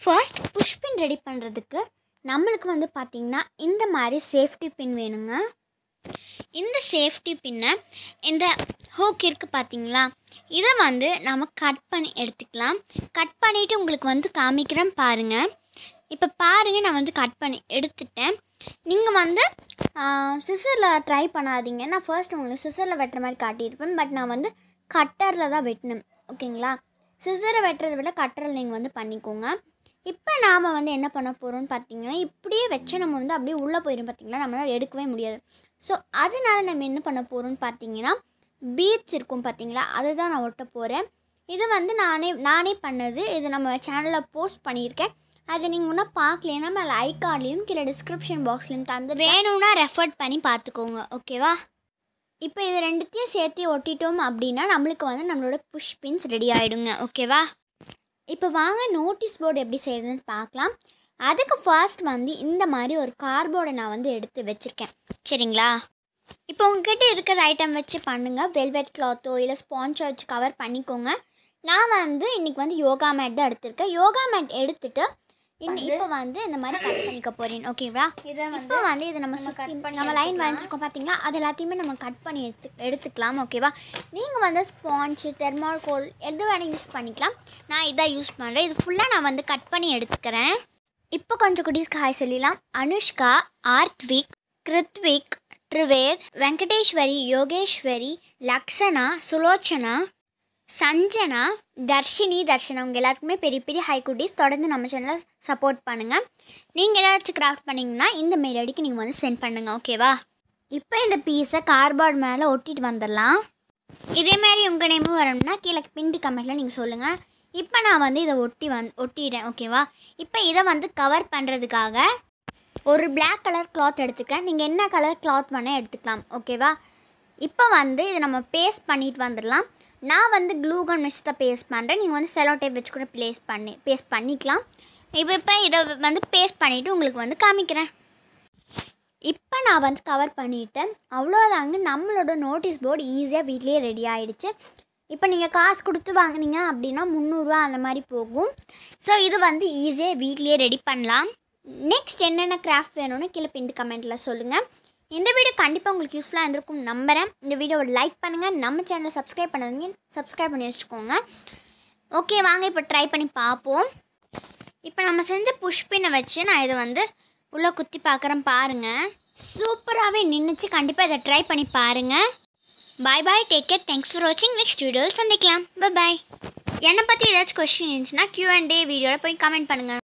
first push பின் ready பண்ணுறதுக்கு நம்மளுக்கு வந்து பார்த்திங்கன்னா இந்த மாதிரி சேஃப்டி பின் வேணுங்க இந்த சேஃப்டி பின்னை இந்த ஹூக் இருக்குது பார்த்திங்களா இதை வந்து நம்ம கட் பண்ணி எடுத்துக்கலாம் கட் பண்ணிவிட்டு உங்களுக்கு வந்து காமிக்கிறேன் பாருங்கள் இப்போ பாருங்கள் நான் வந்து கட் பண்ணி எடுத்துட்டேன் நீங்கள் வந்து சிசரில் ட்ரை பண்ணாதீங்க நான் ஃபர்ஸ்ட் உங்களுக்கு சிசரில் வெட்டுற மாதிரி காட்டியிருப்பேன் பட் நான் வந்து கட்டரில் தான் வெட்டினேன் ஓகேங்களா சிசரை வெட்டுறதை விட கட்டரில் நீங்கள் வந்து பண்ணிக்கோங்க இப்போ நாம் வந்து என்ன பண்ண போகிறோம்னு பார்த்தீங்கன்னா இப்படியே வச்சு நம்ம வந்து அப்படியே உள்ளே போயிடும் பார்த்திங்கன்னா நம்மளால் எடுக்கவே முடியாது ஸோ அதனால் நம்ம என்ன பண்ண போகிறோம்னு பார்த்தீங்கன்னா பீட்ஸ் இருக்கும் பார்த்தீங்களா அதை தான் நான் ஒட்ட போகிறேன் இது வந்து நானே நானே பண்ணது இது நம்ம சேனலில் போஸ்ட் பண்ணியிருக்கேன் அதை நீங்கள் ஒன்றும் பார்க்கலைன்னா மேலே ஐ கார்ட்லேயும் கீழே டிஸ்கிரிப்ஷன் பாக்ஸ்லேயும் தந்து வேணும்னா ரெஃபர் பண்ணி பார்த்துக்கோங்க ஓகேவா இப்போ இது ரெண்டுத்தையும் சேர்த்து ஒட்டிட்டோம் அப்படின்னா நம்மளுக்கு வந்து நம்மளோட புஷ் பின்ஸ் ரெடி ஆகிடுங்க ஓகேவா இப்போ வாங்க நோட்டீஸ் போர்டு எப்படி செய்யறதுன்னு பார்க்கலாம் அதுக்கு ஃபர்ஸ்ட் வந்து இந்த மாதிரி ஒரு கார்போர்டை நான் வந்து எடுத்து வச்சுருக்கேன் சரிங்களா இப்போ உங்ககிட்ட இருக்கிற ஐட்டம் வச்சு பண்ணுங்கள் வெல்வெட் கிளாத்தோ இல்லை ஸ்பாஞ்சோ வச்சு கவர் பண்ணிக்கோங்க நான் வந்து இன்றைக்கி வந்து யோகா மேட் தான் எடுத்திருக்கேன் யோகா மேட் எடுத்துகிட்டு இன்னும் இப்போ வந்து இந்த மாதிரி கட் பண்ணிக்க போகிறேன் ஓகேவா இப்போ வந்து இதை நம்ம சுற்றி நம்ம லைன் வரைஞ்சிருக்கோம் பார்த்தீங்களா அது எல்லாத்தையுமே நம்ம கட் பண்ணி எடுத்து எடுத்துக்கலாம் ஓகேவா நீங்கள் வந்து ஸ்பான்ச்சு தெர்மால்கோல் எது வேணால் யூஸ் பண்ணிக்கலாம் நான் இதான் யூஸ் பண்ணுறேன் இது ஃபுல்லாக நான் வந்து கட் பண்ணி எடுத்துக்கிறேன் இப்போ கொஞ்சம் குட்டீஸ்க்கு ஹாய் சொல்லிடலாம் அனுஷ்கா ஆர்த்விக் கிருத்விக் ட்ரிவேத் வெங்கடேஸ்வரி யோகேஸ்வரி லக்ஷனா சுலோச்சனா சஞ்சனா தர்ஷினி தர்ஷனா உங்கள் எல்லாத்துக்குமே பெரிய பெரிய ஹை குட்டீஸ் தொடர்ந்து நம்ம சேனலில் சப்போர்ட் பண்ணுங்கள் நீங்கள் ஏதாச்சும் கிராஃப்ட் பண்ணிங்கன்னா இந்த மெயில் அடிக்கு நீங்கள் வந்து சென்ட் பண்ணுங்கள் ஓகேவா இப்போ இந்த பீஸை கார்பார்டு மேலே ஒட்டிட்டு வந்துடலாம் இதேமாரி உங்கள் நேமும் வரணும்னா கீழே பிண்டு கமெண்ட்டில் நீங்கள் சொல்லுங்கள் இப்போ நான் வந்து இதை ஒட்டி வந் ஒட்டிடுறேன் ஓகேவா இப்போ இதை வந்து கவர் பண்ணுறதுக்காக ஒரு பிளாக் கலர் கிளாத் எடுத்துக்கேன் நீங்கள் என்ன கலர் கிளாத் வேணால் எடுத்துக்கலாம் ஓகேவா இப்போ வந்து இதை நம்ம பேஸ்ட் பண்ணிட்டு வந்துடலாம் நான் வந்து க்ளூகன் மிஸ் தான் பேஸ்ட் பண்ணுறேன் நீங்கள் வந்து செலோ டேப் வச்சு கூட ப்ளேஸ் பண்ணி பேஸ்ட் பண்ணிக்கலாம் இப்போ இப்போ இதை வந்து பேஸ்ட் பண்ணிவிட்டு உங்களுக்கு வந்து காமிக்கிறேன் இப்போ நான் வந்து கவர் பண்ணிவிட்டேன் அவ்வளோதாங்க நம்மளோட நோட்டீஸ் போர்டு ஈஸியாக வீட்லேயே ரெடி ஆகிடுச்சு இப்போ நீங்கள் காசு கொடுத்து வாங்கினீங்க அப்படின்னா முந்நூறுரூவா அந்த மாதிரி போகும் ஸோ இது வந்து ஈஸியாக வீட்லேயே ரெடி பண்ணலாம் நெக்ஸ்ட் என்னென்ன கிராஃப்ட் வேணும்னு கீழே பின் கமெண்ட்டில் சொல்லுங்கள் இந்த வீடியோ கண்டிப்பாக உங்களுக்கு யூஸ்ஃபுல்லாக இருந்திருக்கும் நம்புகிறேன் இந்த வீடியோவை லைக் பண்ணுங்கள் நம்ம சேனலை சப்ஸ்கிரைப் பண்ணுங்க சப்ஸ்கிரைப் பண்ணி வச்சுக்கோங்க ஓகே வாங்க இப்போ ட்ரை பண்ணி பார்ப்போம் இப்போ நம்ம செஞ்ச புஷ்பினை வச்சு நான் இதை வந்து உள்ளே குத்தி பார்க்குறேன் பாருங்கள் சூப்பராகவே நின்றுச்சு கண்டிப்பாக இதை ட்ரை பண்ணி பாருங்கள் bye bye take care thanks for வாட்சிங் நெக்ஸ்ட் வீடியோவில் சந்திக்கலாம் பாய் என்னை பற்றி ஏதாச்சும் கொஸ்டின் இருந்துச்சுன்னா கியூ அண்ட் டே வீடியோவில் போய் கமெண்ட் பண்ணுங்கள்